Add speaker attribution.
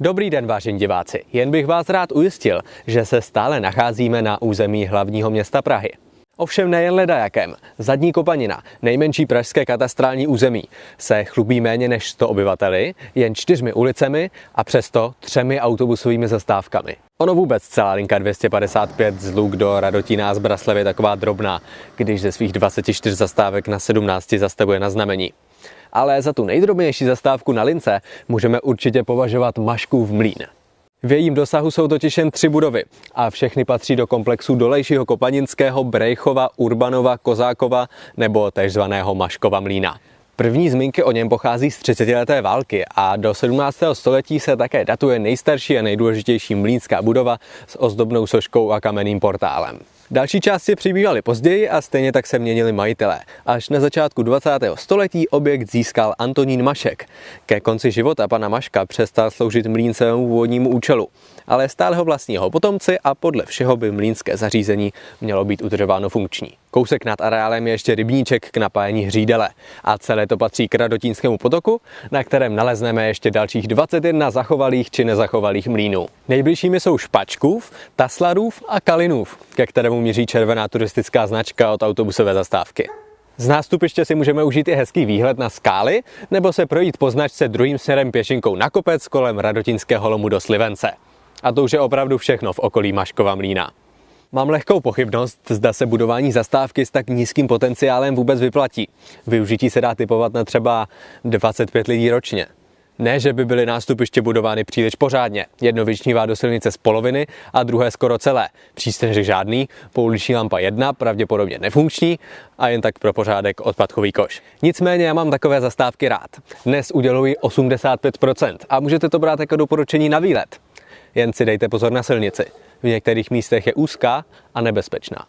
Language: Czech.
Speaker 1: Dobrý den, vážení diváci. Jen bych vás rád ujistil, že se stále nacházíme na území hlavního města Prahy. Ovšem nejen ledajakem, zadní kopanina, nejmenší pražské katastrální území, se chlubí méně než 100 obyvateli, jen čtyřmi ulicemi a přesto třemi autobusovými zastávkami. Ono vůbec celá linka 255 z Luk do Radotína z Braslevy je taková drobná, když ze svých 24 zastávek na 17 zastavuje na znamení ale za tu nejdrobnější zastávku na lince můžeme určitě považovat Mašku v mlín. V jejím dosahu jsou totiž jen tři budovy a všechny patří do komplexu dolejšího Kopaninského, Brejchova, Urbanova, Kozákova nebo též zvaného Maškova mlína. První zmínky o něm pochází z 30. války a do 17. století se také datuje nejstarší a nejdůležitější mlínská budova s ozdobnou soškou a kamenným portálem. Další části přibývaly později a stejně tak se měnili majitelé. Až na začátku 20. století objekt získal Antonín Mašek. Ke konci života pana Maška přestal sloužit mlín svému původnímu účelu, ale stále ho vlastní jeho potomci a podle všeho by mlínské zařízení mělo být udržováno funkční. Kousek nad areálem je ještě rybníček k napájení hřídele a celé to patří k Radotínskému potoku, na kterém nalezneme ještě dalších 21 zachovalých či nezachovalých mlínů. Nejbližšími jsou Špačkův, Taslarův a Kalinův, ke kterému míří červená turistická značka od autobusové zastávky. Z nástupiště si můžeme užít i hezký výhled na skály, nebo se projít po značce druhým směrem pěšinkou na kopec kolem radotínského lomu do Slivence. A to už je opravdu všechno v okolí Maškova mlína. Mám lehkou pochybnost, zda se budování zastávky s tak nízkým potenciálem vůbec vyplatí. Využití se dá typovat na třeba 25 lidí ročně. Ne, že by byly nástupiště budovány příliš pořádně. Jedno vyčnívá do silnice z poloviny a druhé skoro celé. Přístřežek žádný, pouliční lampa jedna, pravděpodobně nefunkční a jen tak pro pořádek odpadkový koš. Nicméně já mám takové zastávky rád. Dnes uděluji 85% a můžete to brát jako doporučení na výlet. Jen si dejte pozor na silnici v některých místech je úzká a nebezpečná.